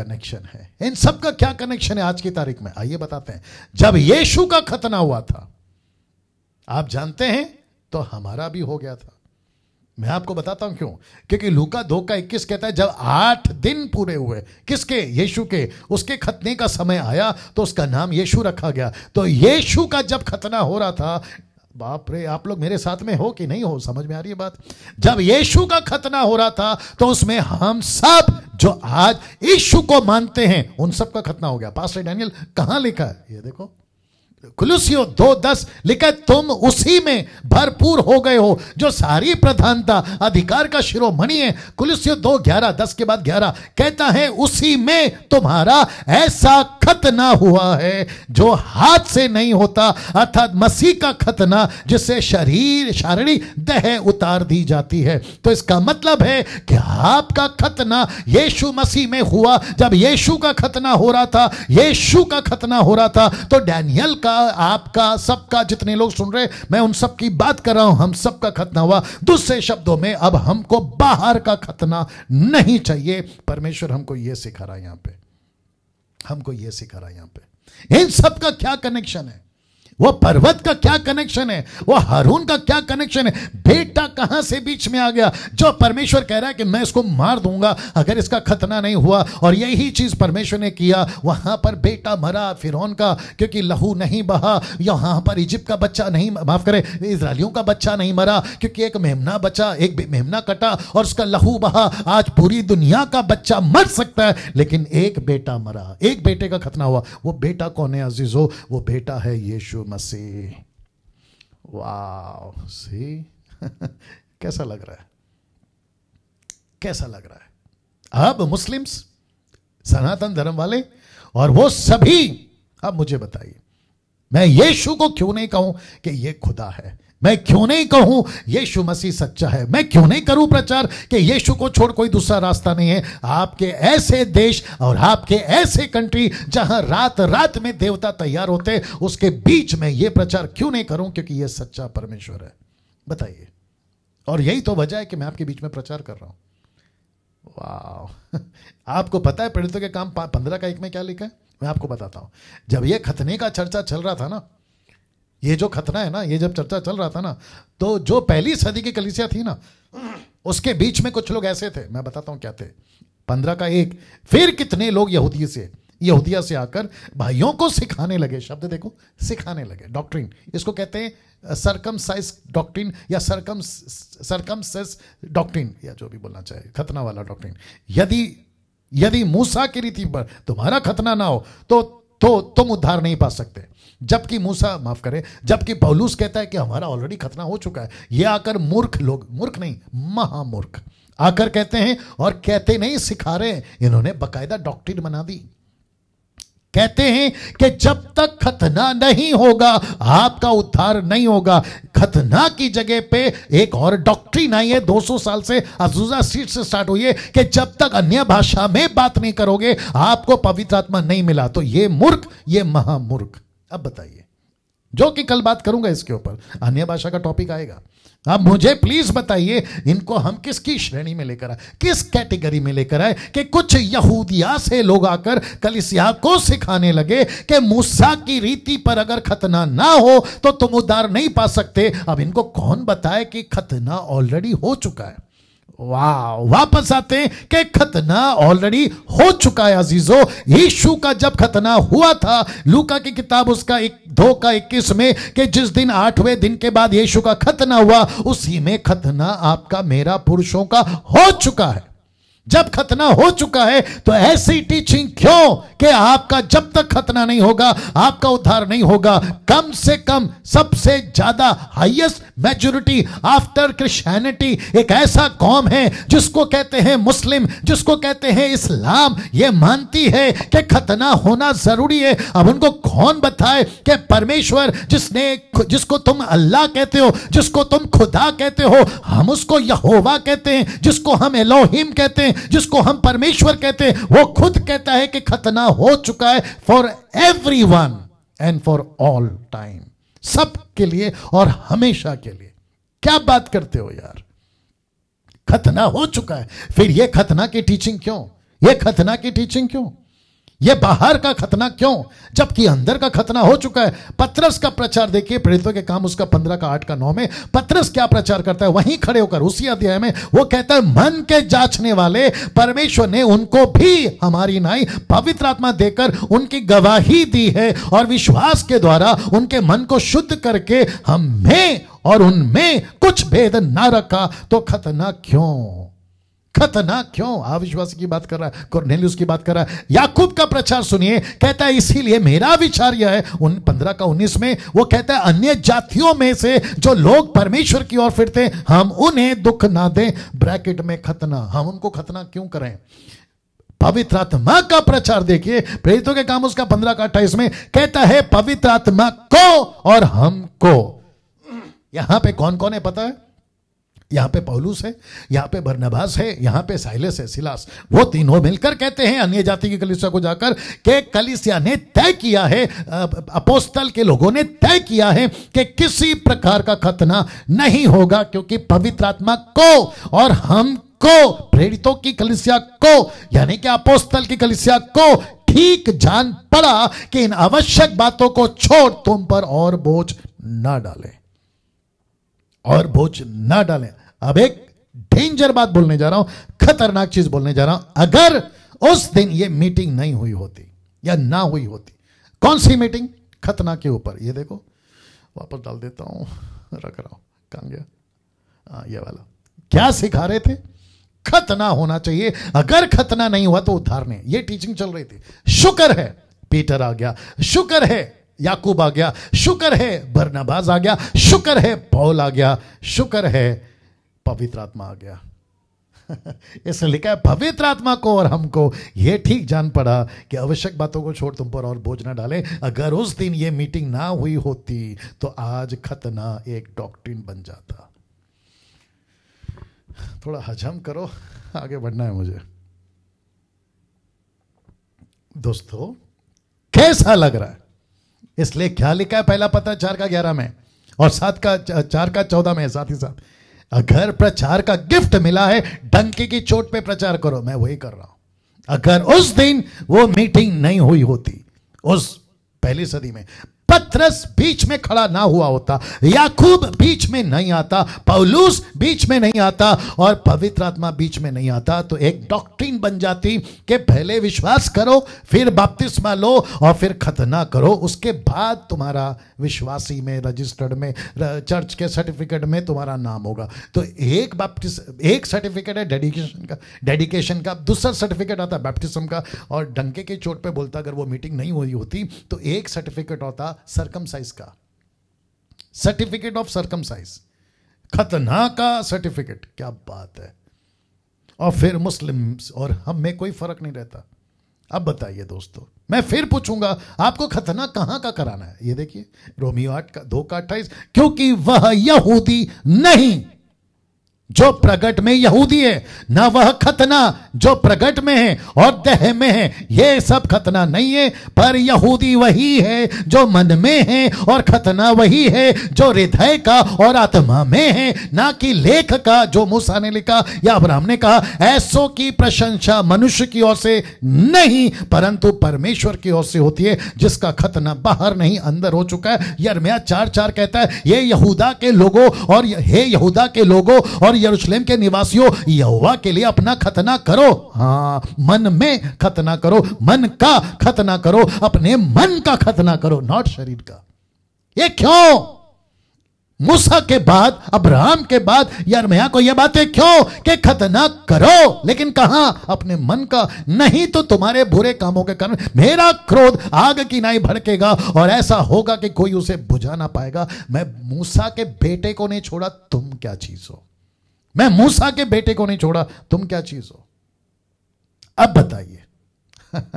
connection है इन सब का क्या कनेक्शन है आज की तारीख में आइए बताते हैं जब यीशु का खतना हुआ था आप जानते हैं तो हमारा भी हो गया था मैं आपको बताता हूं क्यों क्योंकि लूका दो का इक्कीस कहता है जब आठ दिन पूरे हुए किसके यीशु के उसके खतने का समय आया तो उसका नाम यीशु रखा गया तो यीशु का जब खतना हो रहा था बाप रे आप लोग मेरे साथ में हो कि नहीं हो समझ में आ रही है बात जब यीशु का खतना हो रहा था तो उसमें हम सब जो आज यीशु को मानते हैं उन सब का खतना हो गया पास्टर डैनियल कहां लिखा है ये देखो खुलुसियो दो दस लिखा तुम उसी में भरपूर हो गए हो जो सारी प्रधानता अधिकार का शिरोमणि है कुलुसियो दो ग्यारह दस के बाद ग्यारह कहता है उसी में तुम्हारा ऐसा खतना हुआ है जो हाथ से नहीं होता अर्थात मसीह का खतना जिससे शरीर शारीरिक दह उतार दी जाती है तो इसका मतलब है कि आपका खतना यीशु मसीह में हुआ जब यीशु का खतना हो रहा था यीशु का खतना हो रहा था तो डैनियल का आपका सबका जितने लोग सुन रहे मैं उन सब की बात कर रहा हूं हम सबका खतना हुआ दूसरे शब्दों में अब हमको बाहर का खतना नहीं चाहिए परमेश्वर हमको यह सिखा रहा है यहां पर हमको यह सिखा रहा है यहां पे इन सब का क्या कनेक्शन है वो पर्वत का क्या कनेक्शन है वो हरून का क्या कनेक्शन है बेटा कहां से बीच में आ गया जो परमेश्वर कह रहा है कि मैं इसको मार दूंगा अगर इसका खतना नहीं हुआ और यही चीज परमेश्वर ने किया वहां पर बेटा मरा फिर का क्योंकि लहू नहीं बहा यहां पर इजिप्ट का बच्चा नहीं माफ करे इसराइलियों का बच्चा नहीं मरा क्योंकि एक मेमना बचा एक मेमना कटा और उसका लहू बहा आज पूरी दुनिया का बच्चा मर सकता है लेकिन एक बेटा मरा एक बेटे का खतना हुआ वो बेटा कौन है अजीज हो वो बेटा है यीशु मसीह वाह सी कैसा लग रहा है कैसा लग रहा है अब मुस्लिम्स सनातन धर्म वाले और वो सभी अब मुझे बताइए मैं यीशु को क्यों नहीं कहूं कि ये खुदा है मैं क्यों नहीं कहूं यीशु मसीह सच्चा है मैं क्यों नहीं करूं प्रचार कि यीशु को छोड़ कोई दूसरा रास्ता नहीं है आपके ऐसे देश और आपके ऐसे कंट्री जहां रात रात में देवता तैयार होते उसके बीच में यह प्रचार क्यों नहीं करूं क्योंकि यह सच्चा परमेश्वर है बताइए और यही तो वजह है कि मैं आपके बीच में प्रचार कर रहा हूं वाह आपको पता है पीड़ितों के काम पंद्रह का एक में क्या लिखा है मैं आपको बताता हूँ जब ये खतने का चर्चा चल रहा था ना ये जो खतना है ना ये जब चर्चा चल रहा था ना तो जो पहली सदी की कलिसिया थी ना उसके बीच में कुछ लोग ऐसे थे मैं बताता हूँ क्या थे पंद्रह का एक फिर कितने लोग यहूदी से यहूदिया से आकर भाइयों को सिखाने लगे शब्द देखो सिखाने लगे डॉक्ट्रिन इसको कहते हैं सरकम साइज डॉक्ट्रिन या सरकम सरकम सेस डॉक्ट्रिन या जो भी बोलना चाहे खतना वाला डॉक्ट्रिन यदि यदि मूसा की रीति पर तुम्हारा खतना ना हो तो तो तुम उद्धार नहीं पा सकते जबकि मूसा माफ करें जबकि पौलूस कहता है कि हमारा ऑलरेडी खतना हो चुका है ये आकर मूर्ख लोग मूर्ख नहीं महामूर्ख आकर कहते हैं और कहते नहीं सिखा रहे इन्होंने बकायदा डॉक्टर बना दी कहते हैं कि जब तक खतना नहीं होगा आपका उद्धार नहीं होगा खतना की जगह पे एक और डॉक्ट्री आई है 200 साल से अजूजा सीट से स्टार्ट हुई है कि जब तक अन्य भाषा में बात नहीं करोगे आपको पवित्र आत्मा नहीं मिला तो ये मूर्ख ये महामूर्ख अब बताइए जो कि कल बात करूंगा इसके ऊपर अन्य भाषा का टॉपिक आएगा आप मुझे प्लीज बताइए इनको हम किसकी श्रेणी में लेकर आए किस कैटेगरी में लेकर आए कि कुछ यहूदिया से लोग आकर कलिसिया को सिखाने लगे कि मूसा की रीति पर अगर खतना ना हो तो तुम उद्धार नहीं पा सकते अब इनको कौन बताए कि खतना ऑलरेडी हो चुका है वाह वापस आते हैं कि खतना ऑलरेडी हो चुका है अजीजो यीशु का जब खतना हुआ था लूका की किताब उसका एक दो का इक्कीस में कि जिस दिन आठवें दिन के बाद यीशु का खतना हुआ उसी में खतना आपका मेरा पुरुषों का हो चुका है जब खतना हो चुका है तो ऐसी टीचिंग क्यों कि आपका जब तक खतना नहीं होगा आपका उद्धार नहीं होगा कम से कम सबसे ज्यादा हाईएस्ट मेजोरिटी आफ्टर क्रिश्चियनिटी एक ऐसा कौम है जिसको कहते हैं मुस्लिम जिसको कहते हैं इस्लाम ये मानती है कि खतना होना जरूरी है अब उनको कौन बताए कि परमेश्वर जिसने जिसको तुम अल्लाह कहते हो जिसको तुम खुदा कहते हो हम उसको यहोवा कहते हैं जिसको हम एलोहिम कहते हैं जिसको हम परमेश्वर कहते हैं वो खुद कहता है कि खतना हो चुका है for everyone and for all time सब के लिए और हमेशा के लिए क्या बात करते हो यार खतना हो चुका है फिर ये खतना की टीचिंग क्यों ये खतना की टीचिंग क्यों ये बाहर का खतना क्यों जबकि अंदर का खतना हो चुका है पत्रस का प्रचार देखिए प्रेरितों के काम उसका पंद्रह का आठ का नौ में पत्रस क्या प्रचार करता है वहीं खड़े होकर उसी अध्याय में वो कहता है मन के जांचने वाले परमेश्वर ने उनको भी हमारी नाई पवित्र आत्मा देकर उनकी गवाही दी है और विश्वास के द्वारा उनके मन को शुद्ध करके हमें और उनमें कुछ भेद ना रखा तो खतना क्यों खतना क्यों अविश्वासी की बात कर रहा है कॉर्नेलियस की बात कर रहा है याकूब का प्रचार सुनिए कहता है इसीलिए मेरा विचार यह है उन पंद्रह का उन्नीस में वो कहता है अन्य जातियों में से जो लोग परमेश्वर की ओर फिरते हम उन्हें दुख ना दें ब्रैकेट में खतना हम उनको खतना क्यों करें पवित्र आत्मा का प्रचार देखिए प्रेरितों के काम उसका पंद्रह का अट्ठाईस में कहता है पवित्र आत्मा को और हमको यहां पे कौन कौन है पता है यहां पे पौलूस है यहां पे बरनबास है यहां पे साइलस है सिलास वो तीनों मिलकर कहते हैं अन्य जाति की कलिसिया को जाकर के कलिसिया ने तय किया है अपोस्तल के लोगों ने तय किया है कि किसी प्रकार का खतना नहीं होगा क्योंकि पवित्र आत्मा को और हम को प्रेरितों की कलिसिया को यानी कि अपोस्तल की कलिसिया को ठीक जान पड़ा कि इन आवश्यक बातों को छोड़ तुम पर और बोझ ना डालें और बोझ ना डालें अब एक डेंजर बात बोलने जा रहा हूं खतरनाक चीज बोलने जा रहा हूं अगर उस दिन ये मीटिंग नहीं हुई होती या ना हुई होती कौन सी मीटिंग खतना के ऊपर ये देखो वापस डाल देता हूं रख रहा हूं गया आ, हाँ, ये वाला क्या सिखा रहे थे खतना होना चाहिए अगर खतना नहीं हुआ तो उद्धार नहीं ये टीचिंग चल रही थी शुक्र है पीटर आ गया शुक्र है याकूब आ गया शुक्र है भरनाबाज आ गया शुक्र है पौल आ गया शुक्र है पवित्र आत्मा आ गया इसने लिखा है पवित्र आत्मा को और हमको यह ठीक जान पड़ा कि आवश्यक बातों को छोड़ तुम पर और बोझ ना डाले अगर उस दिन यह मीटिंग ना हुई होती तो आज खतना एक डॉक्ट्रिन बन जाता थोड़ा हजम करो आगे बढ़ना है मुझे दोस्तों कैसा लग रहा है इसलिए क्या लिखा है पहला पत्र चार का ग्यारह में और सात का चार का चौदह में साथ ही साथ अगर प्रचार का गिफ्ट मिला है डंके की चोट पे प्रचार करो मैं वही कर रहा हूं अगर उस दिन वो मीटिंग नहीं हुई होती उस पहली सदी में पथरस बीच में खड़ा ना हुआ होता याकूब बीच में नहीं आता पौलूस बीच में नहीं आता और पवित्र आत्मा बीच में नहीं आता तो एक डॉक्ट्रिन बन जाती कि पहले विश्वास करो फिर बपतिस्मा लो और फिर खतना करो उसके बाद तुम्हारा विश्वासी में रजिस्टर्ड में चर्च के सर्टिफिकेट में तुम्हारा नाम होगा तो एक बाप्टिस एक सर्टिफिकेट है डेडिकेशन का डेडिकेशन का दूसरा सर्टिफिकेट आता है बैप्टिज्म का और डंके के चोट पे बोलता अगर वो मीटिंग नहीं हुई होती तो एक सर्टिफिकेट होता सरकम साइज का सर्टिफिकेट ऑफ सरकम साइज खतना का सर्टिफिकेट क्या बात है और फिर मुस्लिम और हम में कोई फर्क नहीं रहता अब बताइए दोस्तों मैं फिर पूछूंगा आपको खतना कहां का कराना है ये देखिए रोमियो आठ का दो का अट्ठाईस क्योंकि वह यहूदी नहीं जो प्रगट में यहूदी है ना वह खतना जो प्रगट में है और देह में है ये सब खतना नहीं है पर यहूदी वही है जो मन में है और खतना वही है जो हृदय का और आत्मा में है ना कि लेख का जो मूसा ने लिखा या अब्राहम ने कहा ऐसो की प्रशंसा मनुष्य की ओर से नहीं परंतु परमेश्वर की ओर से होती है जिसका खतना बाहर नहीं अंदर हो चुका है यरमिया चार चार कहता है ये यहूदा के लोगों और हे यहूदा के लोगों और और यरूशलेम के निवासियों यहोवा के लिए अपना खतना करो हाँ मन में खतना करो मन का खतना करो अपने मन का खतना करो नॉट शरीर का ये क्यों मूसा के बाद अब्राहम के बाद यरमया को यह बातें क्यों के खतना करो लेकिन कहा अपने मन का नहीं तो तुम्हारे बुरे कामों के कारण मेरा क्रोध आग की नाई भड़केगा और ऐसा होगा कि कोई उसे बुझा ना पाएगा मैं मूसा के बेटे को नहीं छोड़ा तुम क्या चीज हो मैं मूसा के बेटे को नहीं छोड़ा तुम क्या चीज हो अब बताइए